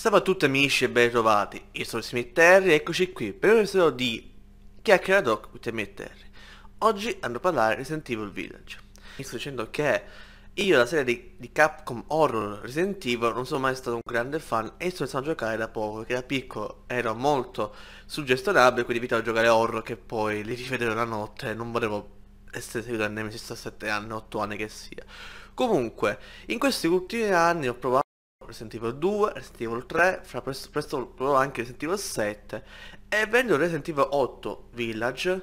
Salve a tutti amici e ben trovati, io sono Smith Terry e eccoci qui per un episodio di Chiacchiera Doc with Smith Terry Oggi andrò a parlare di Resident Evil Village Mi sto dicendo che io la serie di, di, Capcom Horror Resident Evil non sono mai stato un grande fan e sto iniziando a giocare da poco perché da piccolo ero molto suggestionabile quindi evitavo di giocare horror che poi li rivedevo la notte e non volevo essere seguito da Nemesis a 7 anni, 8 anni che sia Comunque, in questi ultimi anni ho provato Resident Evil 2, Resident Evil 3, fra presto, presto anche Resident Evil 7 e vendo Resident Evil 8 Village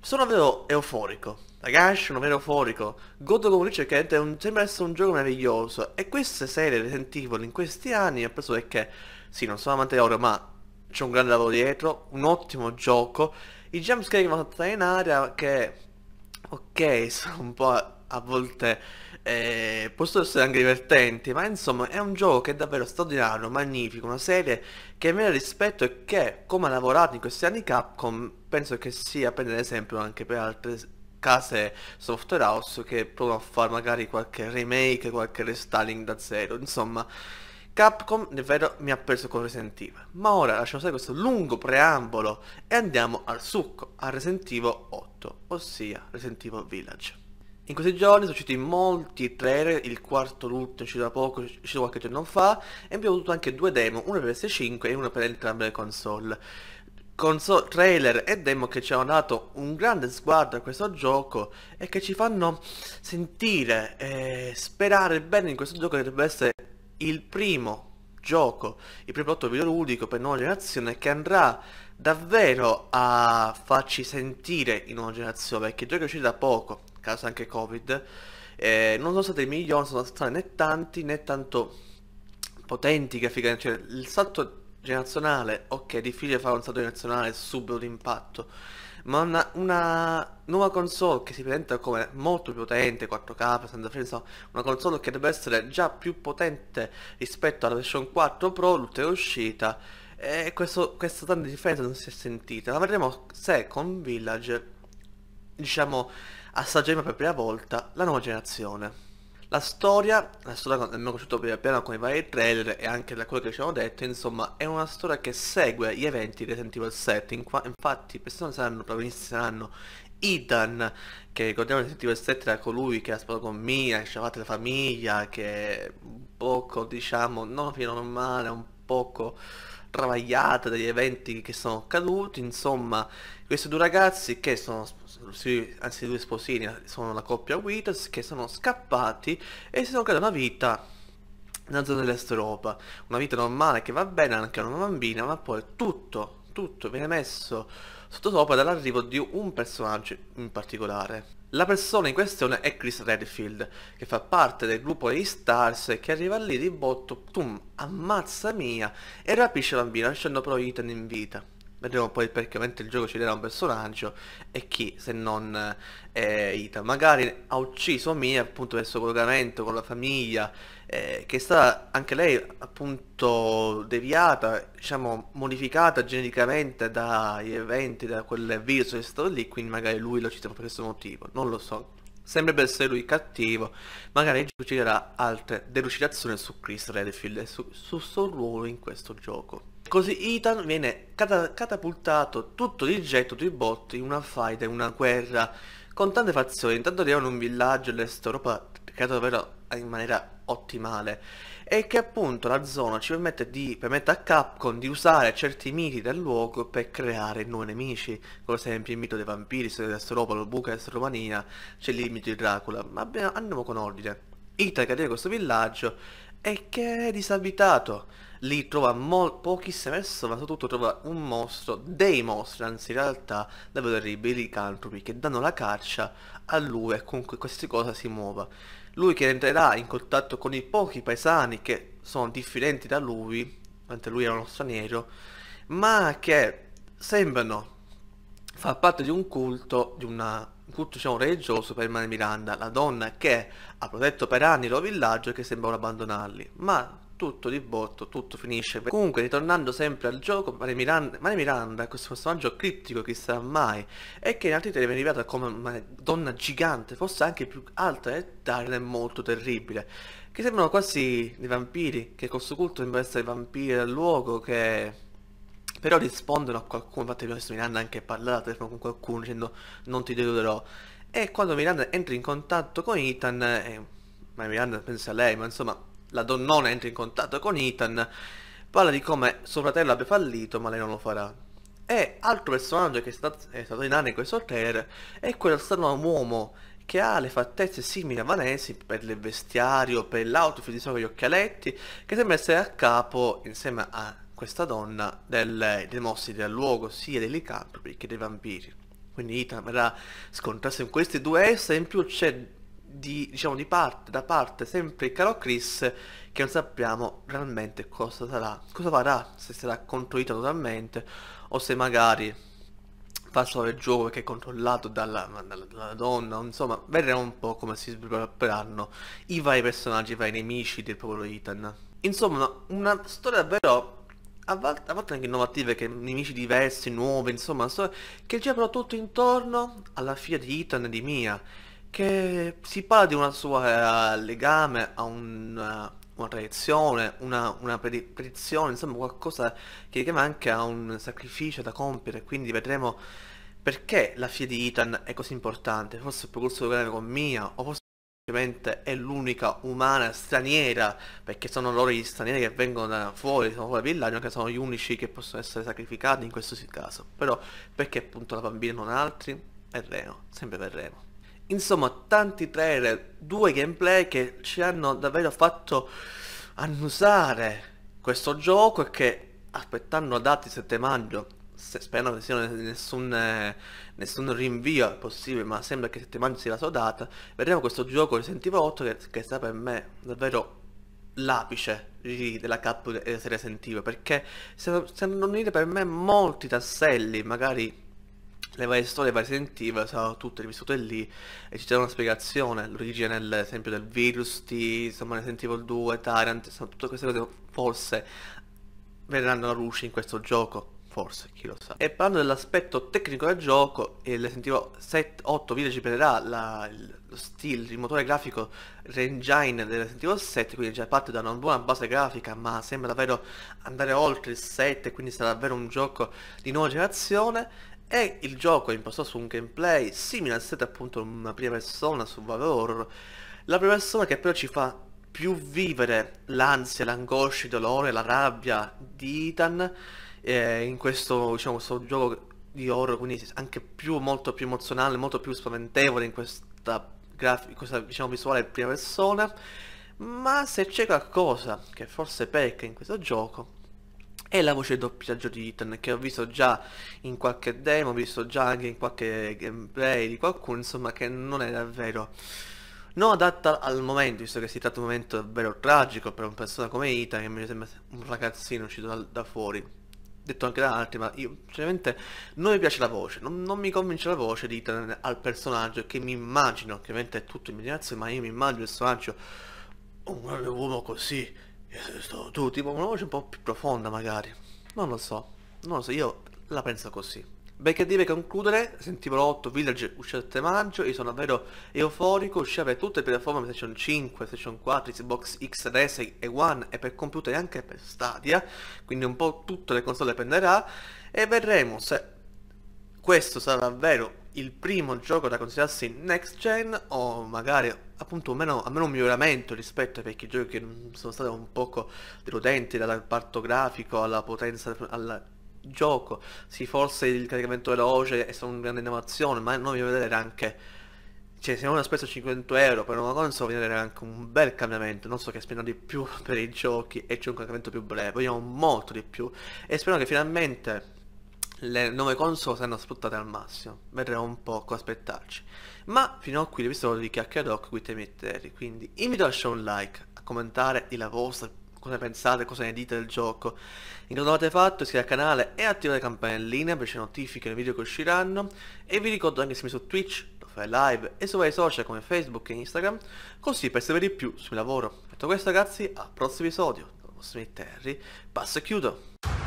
sono davvero euforico. Ragazzi, sono davvero euforico. Godo come dice che un, sembra essere un gioco meraviglioso e queste serie Resident Evil in questi anni ho preso che sì, non sono amante oro ma c'è un grande lavoro dietro, un ottimo gioco. I jumpscare che vanno a in aria che ok, sono un po' a volte eh, possono essere anche divertenti, ma insomma è un gioco che è davvero straordinario, magnifico, una serie che merita rispetto e che, come ha lavorato in questi anni Capcom, penso che sia per esempio anche per altre case software house che provano a fare magari qualche remake, qualche restyling da zero, insomma... Capcom davvero mi ha preso con Resident Evil. Ma ora lasciamo stare questo lungo preambolo e andiamo al succo, a Resident Evil 8, ossia Resident Evil Village. In questi giorni sono usciti molti trailer, il quarto l'ultimo è uscito da poco, è uscito qualche giorno fa, e abbiamo avuto anche due demo, una per s 5 e una per entrambe le console. Console, trailer e demo che ci hanno dato un grande sguardo a questo gioco e che ci fanno sentire e sperare bene in questo gioco che dovrebbe essere il primo gioco, il primo prodotto videoludico per nuova generazione che andrà davvero a farci sentire in nuova generazione, perché il gioco è uscito da poco, causa anche Covid, eh, non sono stati migliori, non sono stati né tanti né tanto potenti graficamente, cioè il salto generazionale, ok, è difficile fare un salto generazionale subito d'impatto, ma una, una, nuova console che si presenta come molto più potente, 4K, senza frenzo, una console che deve essere già più potente rispetto alla version 4 Pro, l'ultima uscita, e questo, questa tanta differenza non si è sentita, la vedremo se con Village, diciamo, assaggiamo per prima volta la nuova generazione. La storia, la storia che abbiamo conosciuto prima piano con i vari trailer e anche da quello che ci hanno detto, insomma, è una storia che segue gli eventi di Resident Evil 7. infatti, i personaggi saranno, probabilmente saranno Idan, che ricordiamo Resident Evil 7 era colui che ha sposato con Mia, che ci la famiglia, che poco, diciamo, non fino male, un poco travagliata degli eventi che sono accaduti, insomma, questi due ragazzi che sono anzi due sposini, sono la coppia Witos che sono scappati e si sono creati una vita nella zona dell'est Europa, una vita normale che va bene anche a una bambina, ma poi tutto, tutto viene messo sotto sopra dall'arrivo di un personaggio in particolare. La persona in questione è Chris Redfield, che fa parte del gruppo degli Stars e che arriva lì di botto, tum, ammazza mia, e rapisce la bambina, lasciando però Ethan in vita. Vedremo poi perché ovviamente il gioco ci darà un personaggio e chi se non eh, Ita. Magari ha ucciso Mia appunto per il suo collegamento con la famiglia eh, che è stata anche lei appunto deviata, diciamo modificata geneticamente dagli eventi, da quel virus che è stato lì, quindi magari lui lo ucciso per questo motivo, non lo so. Sembrerebbe essere lui cattivo, magari ci darà altre delucidazioni su Chris Redfield e su, sul suo ruolo in questo gioco. Così Ethan viene cata catapultato tutto di getto tutti i botti in una fight, in una guerra con tante fazioni. Intanto arrivano in un villaggio e europa creato davvero in maniera ottimale e che appunto la zona ci permette, di, permette a Capcom di usare certi miti del luogo per creare nuovi nemici, come ad esempio il mito dei vampiri, storia dell'est Europa, lo buca d'Estropania, c'è il mito di Dracula, ma andiamo con ordine. Ita che arriva in questo villaggio e che è disabitato lì trova pochi semestri, ma soprattutto trova un mostro, dei mostri, anzi in realtà davvero terribili, licantropi, che danno la caccia a lui e comunque queste cose si muova. Lui che entrerà in contatto con i pochi paesani che sono differenti da lui, mentre lui era uno straniero, ma che sembrano far parte di un culto, di una culto diciamo religioso per Mane Miranda, la donna che ha protetto per anni il loro villaggio e che sembrava abbandonarli, ma tutto di botto, tutto finisce. Comunque, ritornando sempre al gioco, Mare Miranda, Mare Miranda è questo personaggio criptico, chissà mai, e che in altri termini è data come una donna gigante, forse anche più alta e Darren è molto terribile, che sembrano quasi dei vampiri, che con questo culto sembra essere vampiri del luogo, che però rispondono a qualcuno, infatti abbiamo visto Miranda anche parlare telefono con qualcuno dicendo non ti deluderò. E quando Miranda entra in contatto con Ethan, eh, ma Miranda pensa a lei, ma insomma la donnona entra in contatto con Ethan, parla di come suo fratello abbia fallito ma lei non lo farà. E altro personaggio che è stato, è stato in anno in questo hotel è quello strano uomo che ha le fattezze simili a Vanesi per il vestiario, per l'outfit, insomma gli occhialetti, che sembra essere a capo insieme a questa donna del, dei mossi del luogo, sia dei licantropi che dei vampiri. Quindi Ethan verrà scontrato in questi due esseri, in più c'è di, diciamo, di parte, da parte sempre caro Chris che non sappiamo realmente cosa sarà, cosa farà, se sarà controllato totalmente o se magari fa solo il gioco che è controllato dalla, dalla, dalla, donna, insomma vedremo un po' come si svilupperanno i vari personaggi, i vari nemici del popolo Ethan. Insomma una storia davvero a volte, anche innovative, che nemici diversi, nuove, insomma, una storia che gira però tutto intorno alla figlia di Ethan e di Mia che si parla di una sua uh, legame a un, uh, una tradizione, una, una predizione, insomma qualcosa che richiama anche a un sacrificio da compiere, quindi vedremo perché la figlia di Ethan è così importante, forse il percorso di legame con Mia, o forse semplicemente è l'unica umana straniera, perché sono loro gli stranieri che vengono da fuori, sono fuori dal villaggio, che sono gli unici che possono essere sacrificati in questo caso, però perché appunto la bambina non altri? Verremo, sempre verremo. Insomma, tanti trailer, due gameplay che ci hanno davvero fatto annusare questo gioco e che aspettando dati 7 maggio, se, spero che siano nessun, eh, nessun rinvio possibile, ma sembra che 7 maggio sia la sua data, vedremo questo gioco Resident Evil 8 che, che sta per me davvero l'apice della Cup serie Resident Evil, perché se, non unire per me molti tasselli, magari le varie storie, le varie sentive sono tutte rivissute lì e ci c'è una spiegazione, l'origine ad esempio del virus insomma Samuel Evil 2, Tyrant, insomma, tutte queste cose forse verranno a luce in questo gioco, forse, chi lo sa. E parlando dell'aspetto tecnico del gioco, il sentivo 7, 8 Village prenderà la, il, lo stile, il motore grafico engine del sentivo 7, quindi già parte da una buona base grafica, ma sembra davvero andare oltre il 7, quindi sarà davvero un gioco di nuova generazione e il gioco è impostato su un gameplay simile al 7 appunto una prima persona su valor La prima persona che però ci fa più vivere l'ansia, l'angoscia, il dolore, la rabbia di Ethan eh, in questo, diciamo, questo gioco di horror, quindi anche più, molto più emozionale, molto più spaventevole in questa, graf- questa diciamo, visuale prima persona. Ma se c'è qualcosa che forse pecca in questo gioco è la voce doppiaggio di Ethan che ho visto già in qualche demo, ho visto già anche in qualche gameplay di qualcuno, insomma che non è davvero non adatta al momento, visto che si tratta di un momento davvero tragico per una persona come Ethan che mi sembra un ragazzino uscito da, da fuori detto anche da altri, ma io sinceramente non mi piace la voce, non, non mi convince la voce di Ethan al personaggio che mi immagino, ovviamente è tutto immaginazione, ma io mi immagino il personaggio un grande uomo così sto tu tipo una voce un po' più profonda magari. Non lo so, non lo so, io la penso così. Beh che deve concludere, sentivo l'8 Village uscì 7 maggio, io sono davvero euforico, uscì per tutte le piattaforme PlayStation 5, PlayStation 4, Xbox X, XDS e One e per computer e anche per Stadia, quindi un po' tutte le console prenderà e vedremo se questo sarà davvero il primo gioco da considerarsi next gen o magari appunto meno, almeno un miglioramento rispetto ai vecchi giochi che sono stati un poco deludenti dal parto grafico alla potenza al gioco sì forse il caricamento veloce è stata una grande innovazione ma noi vogliamo vedere anche cioè se uno speso 500 euro per una console voglio vedere anche un bel cambiamento non so che spendo di più per i giochi e c'è un caricamento più breve vogliamo molto di più e spero che finalmente le nuove console saranno sfruttate al massimo, vedremo un po' cosa aspettarci. Ma fino a qui l'episodio di Chiacchiaroc qui temi e terri, quindi invito a lasciare un like, a commentare di la vostra, cosa ne pensate, cosa ne dite del gioco, in cosa avete fatto, iscrivetevi al canale e attivate la campanellina per le notifiche nei video che usciranno e vi ricordo anche se mi su Twitch, lo fai live e su vari social come Facebook e Instagram, così per sapere di più sul mio lavoro. Detto questo ragazzi, al prossimo episodio, da Vostri Terri, passo e chiudo.